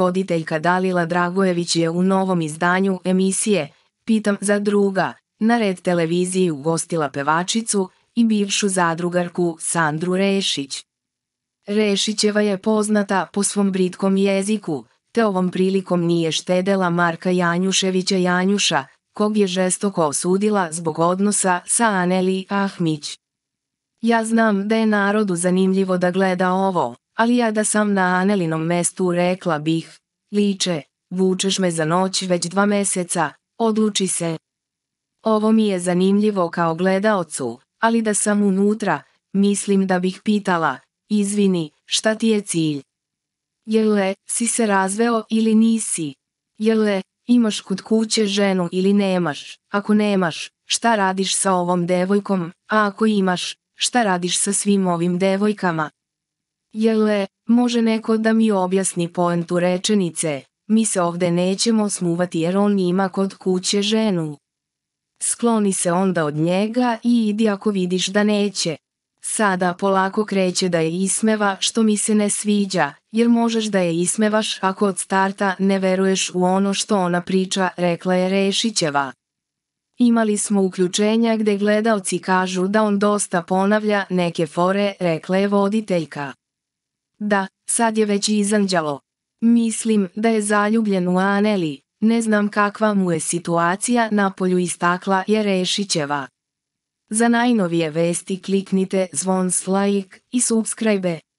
voditeljka Dalila Dragojević je u novom izdanju emisije Pitam za druga na red televiziji ugostila pevačicu i bivšu zadrugarku Sandru Rešić. Rešićeva je poznata po svom britkom jeziku, te ovom prilikom nije štedela Marka Janjuševića Janjuša, kog je žestoko osudila zbog odnosa sa Aneli Ahmić. Ja znam da je narodu zanimljivo da gleda ovo, ali ja da sam na Anelinom mestu rekla bih, liče, vučeš me za noć već dva meseca, odluči se. Ovo mi je zanimljivo kao gledaocu, ali da sam unutra, mislim da bih pitala, izvini, šta ti je cilj? Jele, si se razveo ili nisi? Jele, imaš kod kuće ženu ili nemaš? Ako nemaš, šta radiš sa ovom devojkom? A ako imaš, šta radiš sa svim ovim devojkama? Jele, može neko da mi objasni poentu rečenice, mi se ovde nećemo smuvati jer on ima kod kuće ženu. Skloni se onda od njega i idi ako vidiš da neće. Sada polako kreće da je ismeva što mi se ne sviđa, jer možeš da je ismevaš ako od starta ne veruješ u ono što ona priča, rekla je Rešićeva. Imali smo uključenja gde gledaoci kažu da on dosta ponavlja neke fore, rekla je voditeljka. Da, sad je već izanđalo. Mislim da je zaljubljen u Aneli, ne znam kakva mu je situacija na polju istakla je Rešićeva. Za najnovije vesti kliknite zvon s like i subscribe.